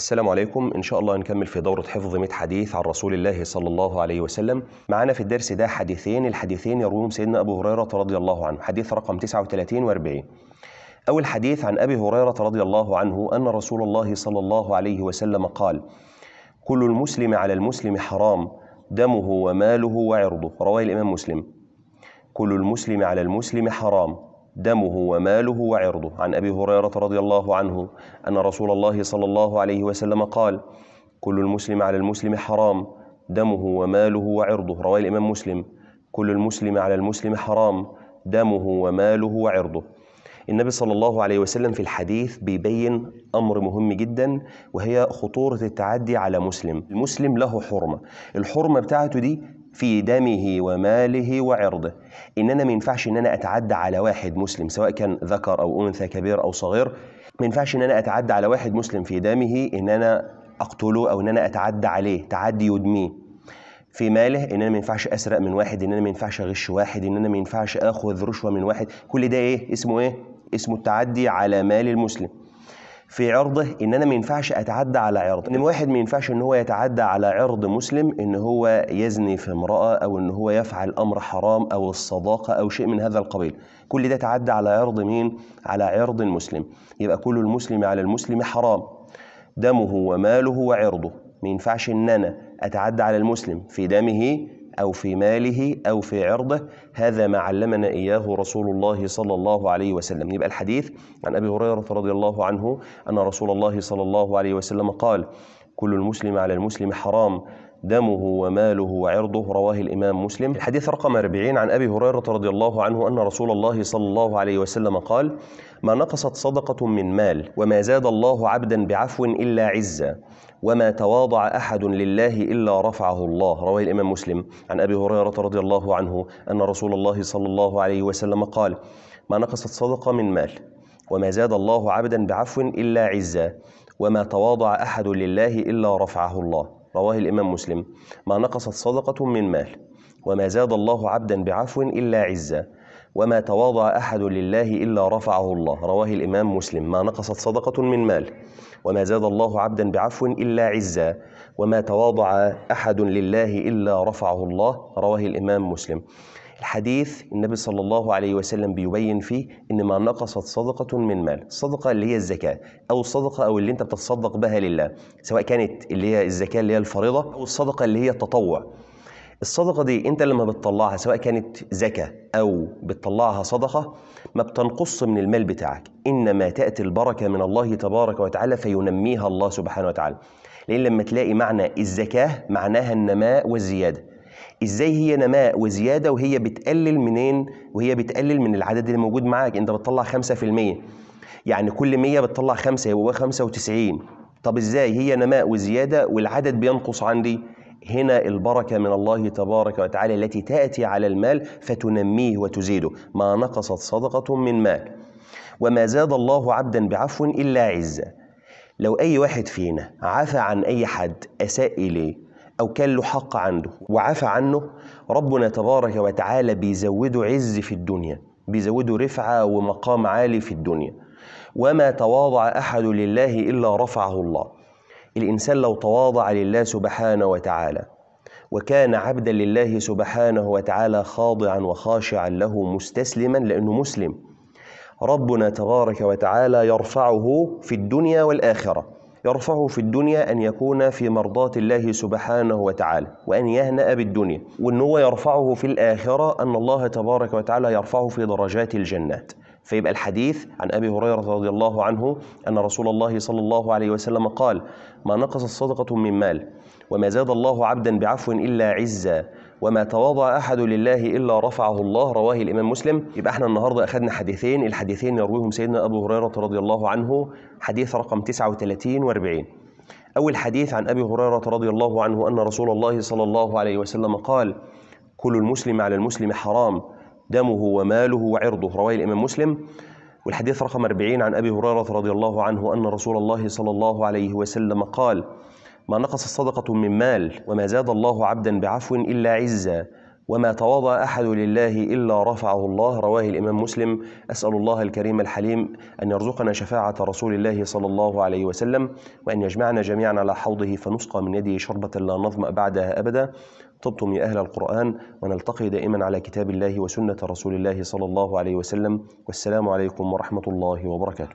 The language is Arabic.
السلام عليكم إن شاء الله نكمل في دورة حفظ 100 حديث عن رسول الله صلى الله عليه وسلم معانا في الدرس ده حديثين الحديثين يرويهم سيدنا أبو هريرة رضي الله عنه حديث رقم 39 و40 أول حديث عن أبي هريرة رضي الله عنه أن رسول الله صلى الله عليه وسلم قال كل المسلم على المسلم حرام دمه وماله وعرضه رواه الإمام مسلم كل المسلم على المسلم حرام دمه وماله وعرضه عن أبي هريرة رضي الله عنه أن رسول الله صلى الله عليه وسلم قال كل المسلم على المسلم حرام دمه وماله وعرضه رواه الإمام مسلم كل المسلم على المسلم حرام دمه وماله وعرضه النبي صلى الله عليه وسلم في الحديث بيبين أمر مهم جدا وهي خطورة التعدي على مسلم المسلم له حرمة الحرمة بتاعته دي في دمه وماله وعرضه ان انا ما ينفعش ان انا اتعدى على واحد مسلم سواء كان ذكر او انثى كبير او صغير ما ينفعش ان انا اتعدى على واحد مسلم في دمه ان انا اقتله او ان انا اتعدى عليه تعدي يدميه في ماله ان انا ما ينفعش اسرق من واحد ان انا ما ينفعش اغش واحد ان انا ما ينفعش اخذ رشوه من واحد كل ده ايه اسمه ايه اسمه التعدي على مال المسلم في عرضه ان انا ما ينفعش اتعدى على عرض ان واحد ما ينفعش ان هو يتعدى على عرض مسلم ان هو يزني في امراه او ان هو يفعل امر حرام او الصداقه او شيء من هذا القبيل كل ده تعدى على عرض مين على عرض المسلم يبقى كل المسلم على المسلم حرام دمه وماله وعرضه ما ينفعش ان انا اتعدى على المسلم في دمه أو في ماله أو في عرضه هذا ما علمنا إياه رسول الله صلى الله عليه وسلم يبقى الحديث عن أبي هريرة رضي الله عنه أن رسول الله صلى الله عليه وسلم قال كل المسلم على المسلم حرام دمه وماله وعرضه رواه الإمام مسلم الحديث رقم 40 عن أبي هريرة رضي الله عنه أن رسول الله صلى الله عليه وسلم قال ما نقصت صدقة من مال وما زاد الله عبدا بعفو إلا عزة وما تواضع أحد لله إلا رفعه الله رواه الإمام مسلم عن أبي هريرة رضي الله عنه أن رسول الله صلى الله عليه وسلم قال ما نقصت صدقة من مال وما زاد الله عبدا بعفو إلا عزة وما تواضع أحد لله إلا رفعه الله رواه الإمام مسلم ما نقصت صدقة من مال وما زاد الله عبدا بعفو إلا عزا وما تواضع أحد لله إلا رفعه الله رواه الإمام مسلم ما نقصت صدقة من مال وما زاد الله عبدا بعفو إلا عزا وما تواضع أحد لله إلا رفعه الله رواه الإمام مسلم الحديث النبي صلى الله عليه وسلم بيبين فيه ان ما نقصت صدقه من مال الصدقه اللي هي الزكاه او الصدقه او اللي انت بتتصدق بها لله سواء كانت اللي هي الزكاه اللي هي الفريضه او الصدقه اللي هي التطوع الصدقة دي أنت لما بتطلعها سواء كانت زكاة أو بتطلعها صدقة ما بتنقص من المال بتاعك إنما تأتي البركة من الله تبارك وتعالى فينميها الله سبحانه وتعالى لأن لما تلاقي معنى الزكاة معناها النماء والزيادة ازاي هي نماء وزياده وهي بتقلل منين وهي بتقلل من العدد اللي موجود معاك انت بتطلع 5% يعني كل 100 بتطلع 5 يبقى 95 طب ازاي هي نماء وزياده والعدد بينقص عندي هنا البركه من الله تبارك وتعالى التي تاتي على المال فتنميه وتزيده ما نقصت صدقه من مال وما زاد الله عبدا بعفو الا عزه لو اي واحد فينا عفى عن اي حد اساء اليه أو كان له حق عنده وعفى عنه ربنا تبارك وتعالى بيزوده عز في الدنيا بيزوده رفعة ومقام عالي في الدنيا وما تواضع أحد لله إلا رفعه الله الإنسان لو تواضع لله سبحانه وتعالى وكان عبدا لله سبحانه وتعالى خاضعا وخاشعا له مستسلما لأنه مسلم ربنا تبارك وتعالى يرفعه في الدنيا والآخرة يرفعه في الدنيا أن يكون في مرضاة الله سبحانه وتعالى وأن يهنأ بالدنيا وأن هو يرفعه في الآخرة أن الله تبارك وتعالى يرفعه في درجات الجنات فيبقى الحديث عن أبي هريرة رضي الله عنه أن رسول الله صلى الله عليه وسلم قال ما نقصت صدقة من مال وما زاد الله عبدا بعفو إلا عزا وما تواضع احد لله الا رفعه الله رواه الامام مسلم يبقى احنا النهارده اخذنا حديثين الحديثين يرويهم سيدنا ابو هريره رضي الله عنه حديث رقم 39 و40 اول حديث عن ابي هريره رضي الله عنه ان رسول الله صلى الله عليه وسلم قال كل المسلم على المسلم حرام دمه وماله وعرضه رواه الامام مسلم والحديث رقم 40 عن ابي هريره رضي الله عنه ان رسول الله صلى الله عليه وسلم قال ما نقص صدقة من مال وما زاد الله عبدا بعفو إلا عزا وما تواضع أحد لله إلا رفعه الله رواه الإمام مسلم أسأل الله الكريم الحليم أن يرزقنا شفاعة رسول الله صلى الله عليه وسلم وأن يجمعنا جميعا على حوضه فنسقى من يده شربة لا نظمأ بعدها أبدا طبتم يا أهل القرآن ونلتقي دائما على كتاب الله وسنة رسول الله صلى الله عليه وسلم والسلام عليكم ورحمة الله وبركاته